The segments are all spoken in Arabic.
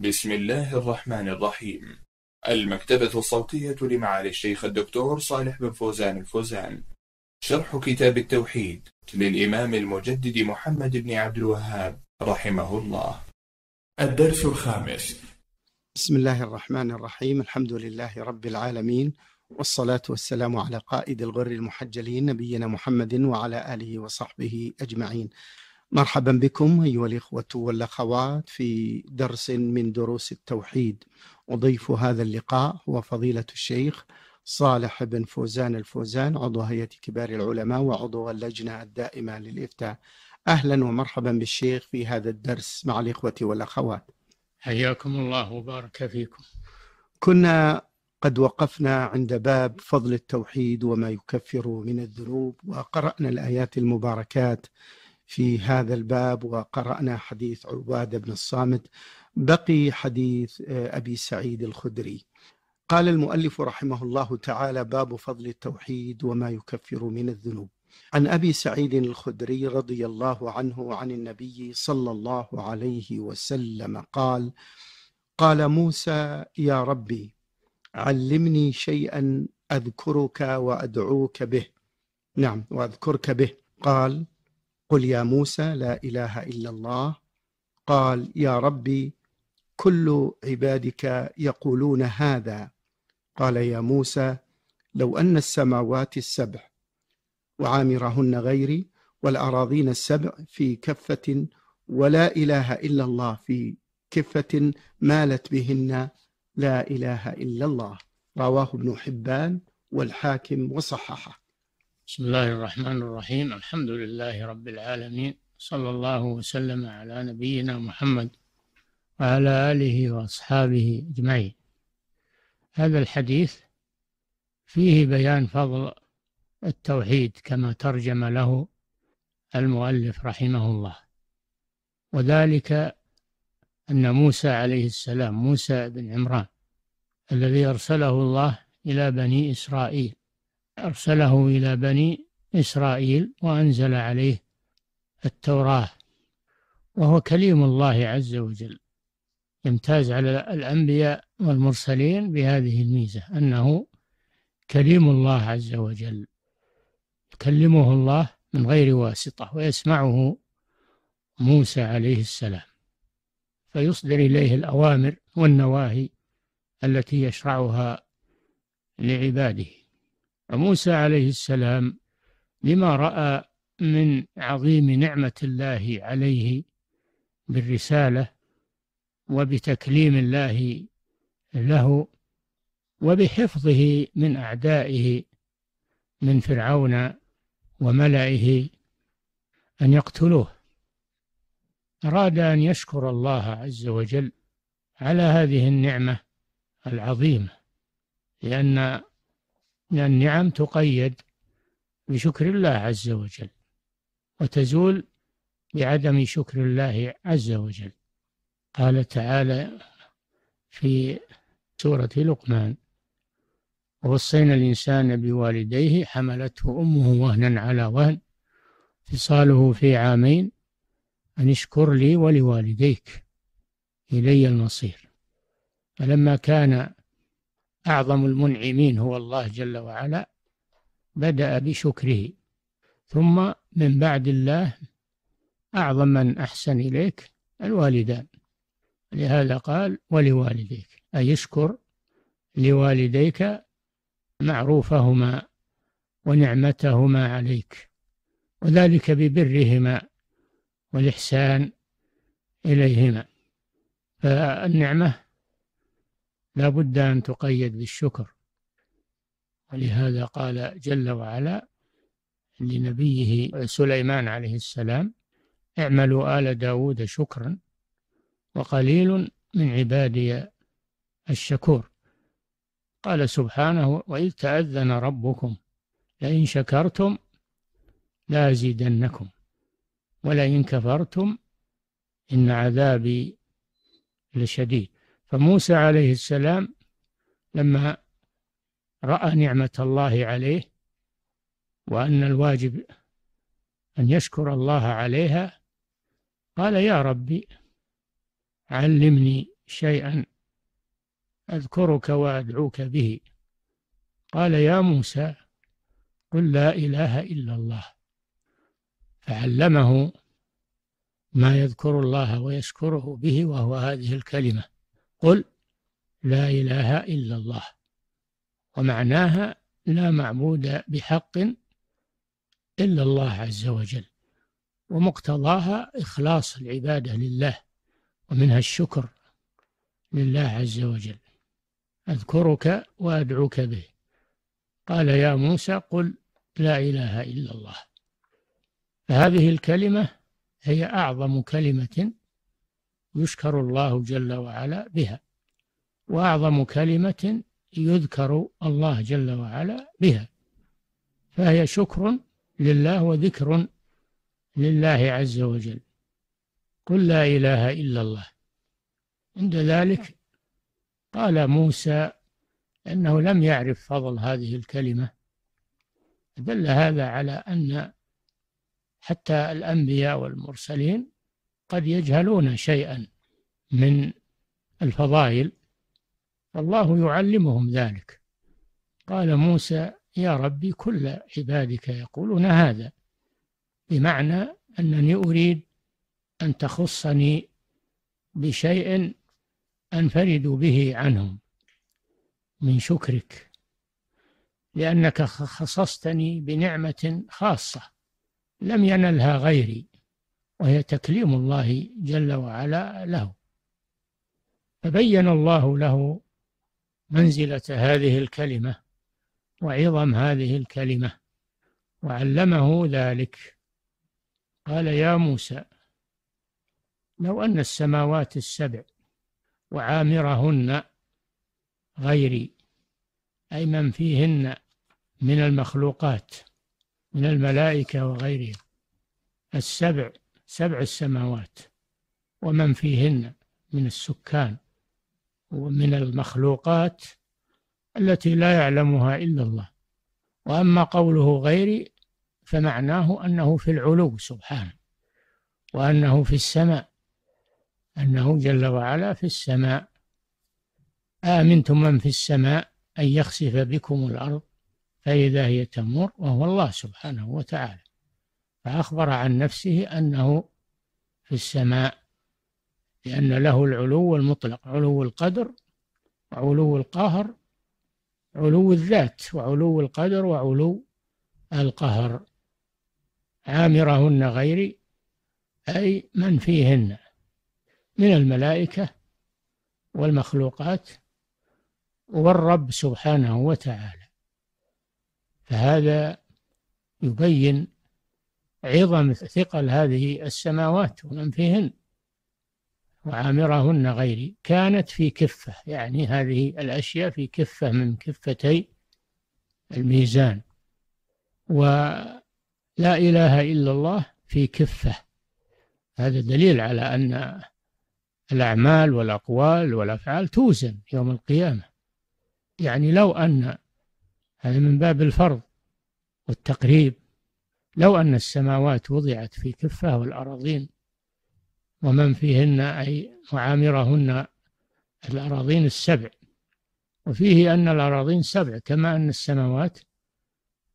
بسم الله الرحمن الرحيم المكتبة الصوتية لمعالي الشيخ الدكتور صالح بن فوزان الفوزان شرح كتاب التوحيد للإمام المجدد محمد بن عبد الوهاب رحمه الله الدرس الخامس بسم الله الرحمن الرحيم الحمد لله رب العالمين والصلاة والسلام على قائد الغر المحجلين نبينا محمد وعلى آله وصحبه أجمعين مرحبا بكم ايها الاخوه والاخوات في درس من دروس التوحيد اضيف هذا اللقاء هو فضيله الشيخ صالح بن فوزان الفوزان عضو هيئه كبار العلماء وعضو اللجنه الدائمه للافتاء اهلا ومرحبا بالشيخ في هذا الدرس مع الاخوه والاخوات حياكم الله وبارك فيكم كنا قد وقفنا عند باب فضل التوحيد وما يكفر من الذنوب وقرانا الايات المباركات في هذا الباب وقرأنا حديث عبادة بن الصامت بقي حديث آه، أبي سعيد الخدري قال المؤلف رحمه الله تعالى باب فضل التوحيد وما يكفر من الذنوب عن ابي سعيد الخدري رضي الله عنه عن النبي صلى الله عليه وسلم قال قال موسى يا ربي علمني شيئا اذكرك وادعوك به نعم واذكرك به قال قل يا موسى لا اله الا الله قال يا ربي كل عبادك يقولون هذا قال يا موسى لو ان السماوات السبع وعامرهن غيري والاراضين السبع في كفه ولا اله الا الله في كفه مالت بهن لا اله الا الله رواه ابن حبان والحاكم وصححه بسم الله الرحمن الرحيم الحمد لله رب العالمين صلى الله وسلم على نبينا محمد وعلى آله وأصحابه أجمعين هذا الحديث فيه بيان فضل التوحيد كما ترجم له المؤلف رحمه الله وذلك أن موسى عليه السلام موسى بن عمران الذي أرسله الله إلى بني إسرائيل أرسله إلى بني إسرائيل وأنزل عليه التوراة وهو كليم الله عز وجل يمتاز على الأنبياء والمرسلين بهذه الميزة أنه كليم الله عز وجل يكلمه الله من غير واسطة ويسمعه موسى عليه السلام فيصدر إليه الأوامر والنواهي التي يشرعها لعباده فموسى عليه السلام لما رأى من عظيم نعمة الله عليه بالرسالة وبتكليم الله له وبحفظه من أعدائه من فرعون وملئه أن يقتلوه أراد أن يشكر الله عز وجل على هذه النعمة العظيمة لأن لأن النعم تقيد بشكر الله عز وجل وتزول بعدم شكر الله عز وجل قال تعالى في سورة لقمان ووصينا الإنسان بوالديه حملته أمه وهنا على وهن فصاله في عامين أن اشكر لي ولوالديك إلي المصير فلما كان أعظم المنعمين هو الله جل وعلا بدأ بشكره ثم من بعد الله أعظم من أحسن إليك الوالدان لهذا قال ولوالديك أي اشكر لوالديك معروفهما ونعمتهما عليك وذلك ببرهما والإحسان إليهما فالنعمة لا بد أن تقيد بالشكر ولهذا قال جل وعلا لنبيه سليمان عليه السلام اعملوا آل داود شكرا وقليل من عبادي الشكور قال سبحانه وإذ تأذن ربكم لئن شكرتم لازيدنكم ولئن كفرتم إن عذابي لشديد فموسى عليه السلام لما رأى نعمة الله عليه وأن الواجب أن يشكر الله عليها قال يا ربي علمني شيئا أذكرك وأدعوك به قال يا موسى قل لا إله إلا الله فعلمه ما يذكر الله ويشكره به وهو هذه الكلمة قل لا إله إلا الله ومعناها لا معبود بحق إلا الله عز وجل ومقتضاها إخلاص العبادة لله ومنها الشكر لله عز وجل أذكرك وأدعوك به قال يا موسى قل لا إله إلا الله فهذه الكلمة هي أعظم كلمة يشكر الله جل وعلا بها وأعظم كلمة يذكر الله جل وعلا بها فهي شكر لله وذكر لله عز وجل قل لا إله إلا الله عند ذلك قال موسى أنه لم يعرف فضل هذه الكلمة دل هذا على أن حتى الأنبياء والمرسلين قد يجهلون شيئا من الفضائل فالله يعلمهم ذلك قال موسى يا ربي كل عبادك يقولون هذا بمعنى أنني أريد أن تخصني بشيء أنفرد به عنهم من شكرك لأنك خصصتني بنعمة خاصة لم ينلها غيري وهي تكليم الله جل وعلا له فبين الله له منزلة هذه الكلمة وعظم هذه الكلمة وعلمه ذلك قال يا موسى لو أن السماوات السبع وعامرهن غيري أي من فيهن من المخلوقات من الملائكة وغيرهم السبع سبع السماوات ومن فيهن من السكان ومن المخلوقات التي لا يعلمها إلا الله وأما قوله غيري فمعناه أنه في العلو سبحانه وأنه في السماء أنه جل وعلا في السماء آمنتم من في السماء أن يخسف بكم الأرض فإذا هي تمور وهو الله سبحانه وتعالى فأخبر عن نفسه أنه في السماء لأن له العلو المطلق علو القدر وعلو القهر علو الذات وعلو القدر وعلو القهر عامرهن غيري أي من فيهن من الملائكة والمخلوقات والرب سبحانه وتعالى فهذا يبين عظم ثقل هذه السماوات ومن فيهن وعامرهن غيري كانت في كفة يعني هذه الأشياء في كفة من كفتي الميزان ولا إله إلا الله في كفة هذا دليل على أن الأعمال والأقوال والأفعال توزن يوم القيامة يعني لو أن هذا من باب الفرض والتقريب لو أن السماوات وضعت في كفة والأراضين ومن فيهن أي وعامرهن الأراضين السبع وفيه أن الأراضين سبع كما أن السماوات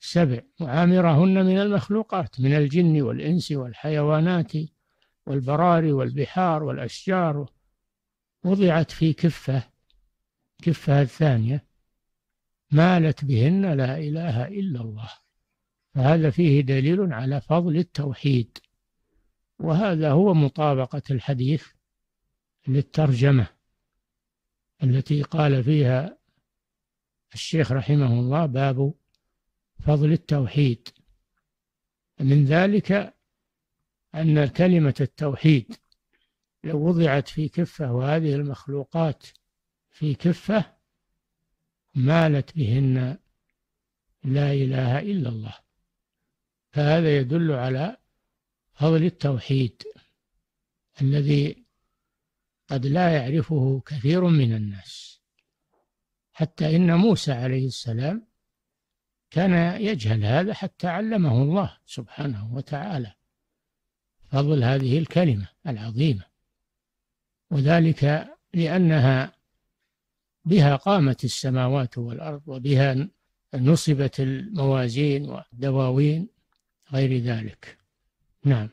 سبع وعامرهن من المخلوقات من الجن والإنس والحيوانات والبراري والبحار والأشجار وضعت في كفة كفة الثانية مالت بهن لا إله إلا الله فهذا فيه دليل على فضل التوحيد وهذا هو مطابقة الحديث للترجمة التي قال فيها الشيخ رحمه الله باب فضل التوحيد من ذلك أن كلمة التوحيد لو وضعت في كفة وهذه المخلوقات في كفة مالت بهن لا إله إلا الله فهذا يدل على فضل التوحيد الذي قد لا يعرفه كثير من الناس حتى إن موسى عليه السلام كان يجهل هذا حتى علمه الله سبحانه وتعالى فضل هذه الكلمة العظيمة وذلك لأنها بها قامت السماوات والأرض وبها نصبت الموازين والدواوين غير ذلك نعم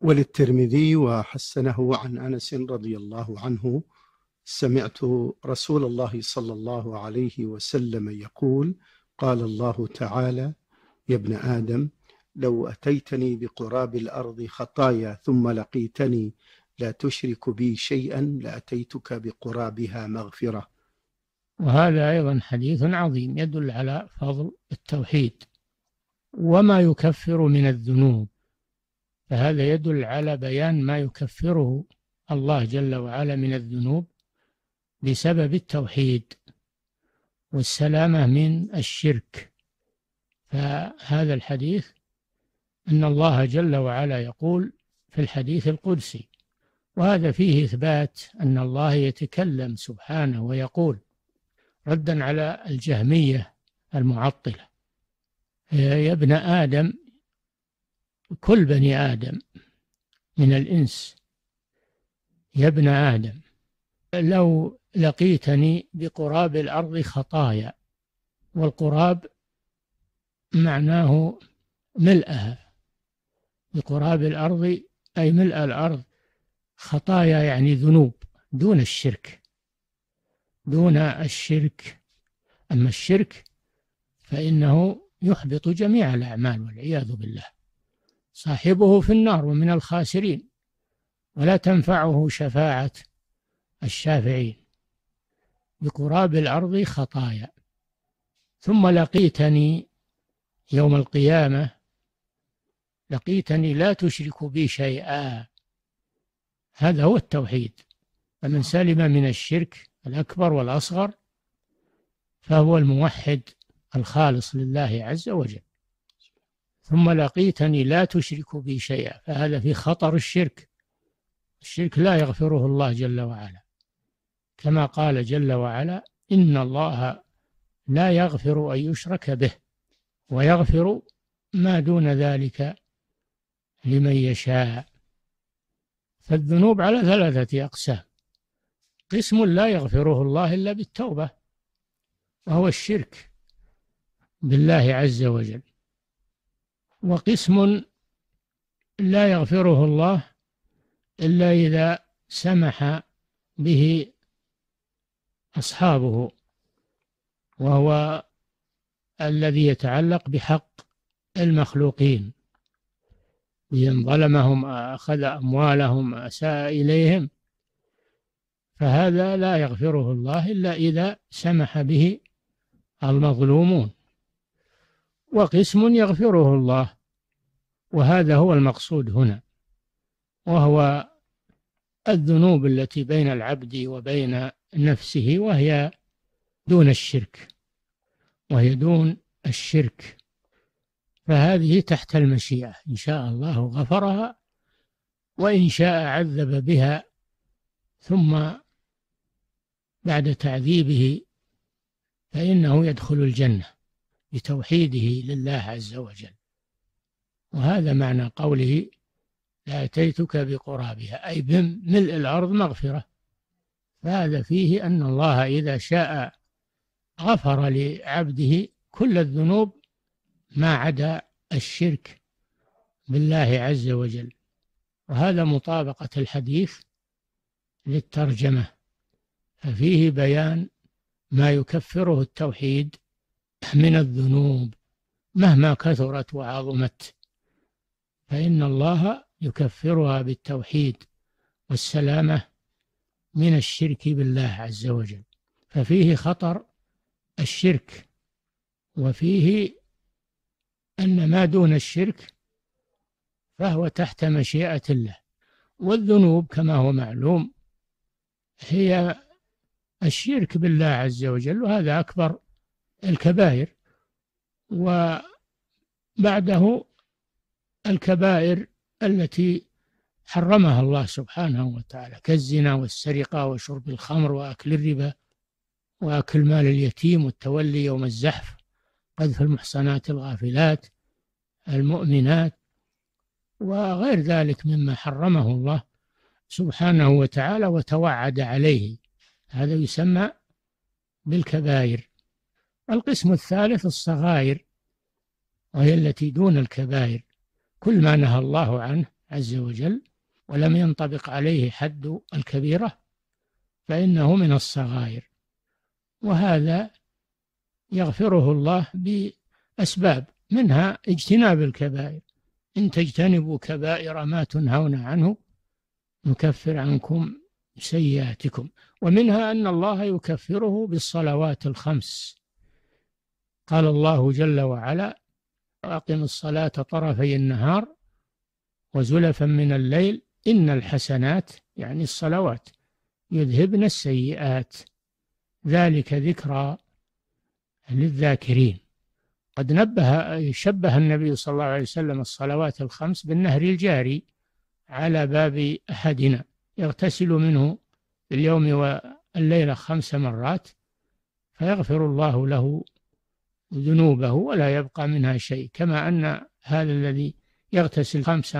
وللترمذي وحسنه عن انس رضي الله عنه سمعت رسول الله صلى الله عليه وسلم يقول قال الله تعالى يا ابن ادم لو اتيتني بقراب الارض خطايا ثم لقيتني لا تشرك بي شيئا لاتيتك بقرابها مغفره وهذا ايضا حديث عظيم يدل على فضل التوحيد وما يكفر من الذنوب فهذا يدل على بيان ما يكفره الله جل وعلا من الذنوب بسبب التوحيد والسلامة من الشرك فهذا الحديث أن الله جل وعلا يقول في الحديث القدسي وهذا فيه إثبات أن الله يتكلم سبحانه ويقول ردا على الجهمية المعطلة يا ابن آدم كل بني آدم من الإنس يا ابن آدم لو لقيتني بقراب الأرض خطايا والقراب معناه ملأها بقراب الأرض أي ملء الأرض خطايا يعني ذنوب دون الشرك دون الشرك أما الشرك فإنه يحبط جميع الأعمال والعياذ بالله صاحبه في النار ومن الخاسرين ولا تنفعه شفاعة الشافعين بقراب الأرض خطايا ثم لقيتني يوم القيامة لقيتني لا تشرك بي شيئا هذا هو التوحيد فمن سلم من الشرك الأكبر والأصغر فهو الموحد الخالص لله عز وجل ثم لقيتني لا تشرك بي شيئا فهذا في خطر الشرك الشرك لا يغفره الله جل وعلا كما قال جل وعلا إن الله لا يغفر أن يشرك به ويغفر ما دون ذلك لمن يشاء فالذنوب على ثلاثة أقسام قسم لا يغفره الله إلا بالتوبة وهو الشرك بالله عز وجل وقسم لا يغفره الله إلا إذا سمح به أصحابه وهو الذي يتعلق بحق المخلوقين إن ظلمهم أخذ أموالهم أساء إليهم فهذا لا يغفره الله إلا إذا سمح به المظلومون وقسم يغفره الله وهذا هو المقصود هنا وهو الذنوب التي بين العبد وبين نفسه وهي دون الشرك وهي دون الشرك فهذه تحت المشيئة إن شاء الله غفرها وإن شاء عذب بها ثم بعد تعذيبه فإنه يدخل الجنة بتوحيده لله عز وجل وهذا معنى قوله لاتيتك بقرابها اي بملء الارض مغفره فهذا فيه ان الله اذا شاء غفر لعبده كل الذنوب ما عدا الشرك بالله عز وجل وهذا مطابقه الحديث للترجمه ففيه بيان ما يكفره التوحيد من الذنوب مهما كثرت وعظمت فإن الله يكفرها بالتوحيد والسلامة من الشرك بالله عز وجل ففيه خطر الشرك وفيه أن ما دون الشرك فهو تحت مشيئة الله والذنوب كما هو معلوم هي الشرك بالله عز وجل وهذا أكبر الكبائر وبعده الكبائر التي حرمها الله سبحانه وتعالى كالزنا والسرقة وشرب الخمر وأكل الربا وأكل مال اليتيم والتولي يوم الزحف قذف المحصنات الغافلات المؤمنات وغير ذلك مما حرمه الله سبحانه وتعالى وتوعد عليه هذا يسمى بالكبائر القسم الثالث الصغائر وهي التي دون الكبائر كل ما نهى الله عنه عز وجل ولم ينطبق عليه حد الكبيرة فإنه من الصغائر وهذا يغفره الله بأسباب منها اجتناب الكبائر إن تجتنبوا كبائر ما تنهون عنه نكفر عنكم سيئاتكم ومنها أن الله يكفره بالصلوات الخمس قال الله جل وعلا أقم الصلاة طرفي النهار وزلفا من الليل إن الحسنات يعني الصلوات يذهبن السيئات ذلك ذكرى للذاكرين قد نبه شبه النبي صلى الله عليه وسلم الصلوات الخمس بالنهر الجاري على باب أحدنا يغتسل منه اليوم والليلة خمس مرات فيغفر الله له ذنوبه ولا يبقى منها شيء كما أن هذا الذي يغتسل خمس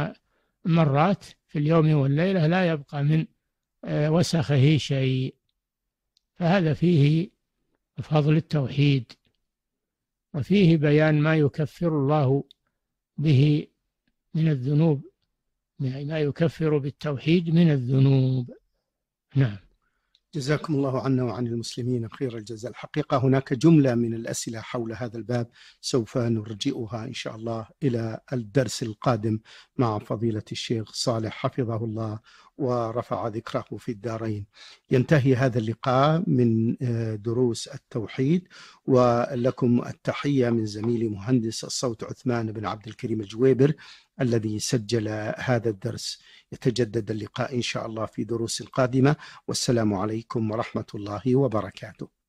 مرات في اليوم والليلة لا يبقى من آه، وسخه شيء فهذا فيه فضل التوحيد وفيه بيان ما يكفر الله به من الذنوب يعني ما يكفر بالتوحيد من الذنوب نعم جزاكم الله عنا وعن المسلمين خير الجزاء الحقيقة هناك جملة من الأسئلة حول هذا الباب سوف نرجئها إن شاء الله إلى الدرس القادم مع فضيلة الشيخ صالح حفظه الله ورفع ذكره في الدارين ينتهي هذا اللقاء من آه، دروس التوحيد ولكم التحية من زميلي مهندس الصوت عثمان بن عبد الكريم الجويبر الذي سجل هذا الدرس يتجدد اللقاء إن شاء الله في دروس قادمة والسلام عليكم ورحمة الله وبركاته